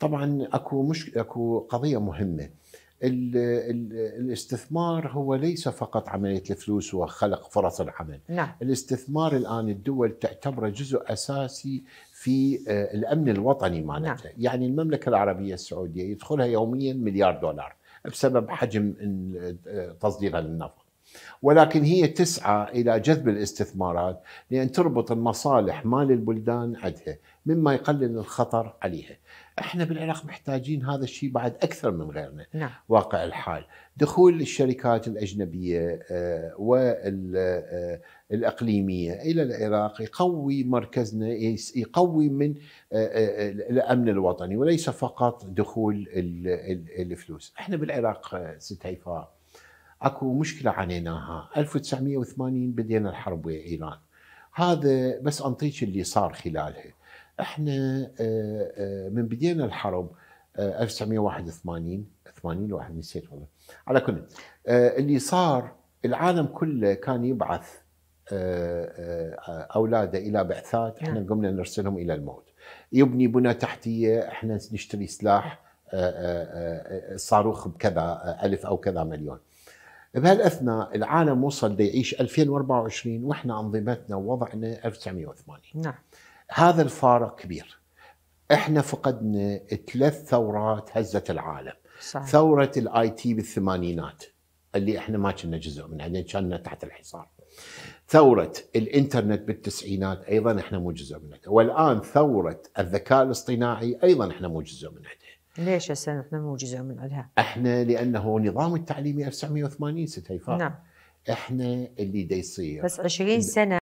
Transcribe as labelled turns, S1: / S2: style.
S1: طبعا اكو مش اكو قضيه مهمه الـ الـ الاستثمار هو ليس فقط عمليه الفلوس وخلق فرص العمل نعم. الاستثمار الان الدول تعتبره جزء اساسي في آه، الامن الوطني مالتها نعم. يعني المملكه العربيه السعوديه يدخلها يوميا مليار دولار بسبب حجم آه، تصديرها للنفط ولكن هي تسعى الى جذب الاستثمارات لان تربط المصالح مال البلدان عندها مما يقلل الخطر عليها. احنا بالعراق محتاجين هذا الشيء بعد اكثر من غيرنا نعم. واقع الحال دخول الشركات الاجنبيه آه، والاقليميه آه، الى العراق يقوي مركزنا يقوي من آه، الامن الوطني وليس فقط دخول الفلوس احنا بالعراق ست هيفاء اكو مشكله عانيناها 1980 بدينا الحرب ويا ايران هذا بس انطيك اللي صار خلالها احنا آه، آه، من بدينا الحرب 1981 80 واحد نسيت والله على كل آه، اللي صار العالم كله كان يبعث اولاده الى بعثات احنا نعم. قمنا نرسلهم الى الموت يبني بنى تحتيه احنا نشتري سلاح صاروخ بكذا ألف أو كذا مليون بهالاثناء العالم وصل ليعيش 2024 واحنا انظمتنا ووضعنا 1980 نعم هذا الفارق كبير احنا فقدنا ثلاث ثورات هزت العالم صحيح. ثوره الاي تي بالثمانينات اللي احنا ما كنا جزء منها لان كنا تحت الحصار ثورة الانترنت بالتسعينات ايضا احنا مو جزء منها، والان ثورة الذكاء الاصطناعي ايضا احنا مو جزء منها. ليش هسه احنا مو جزء من عندها؟ احنا لانه نظام التعليمي 1980 ست هيفاء نعم احنا اللي دا يصير بس 20 سنه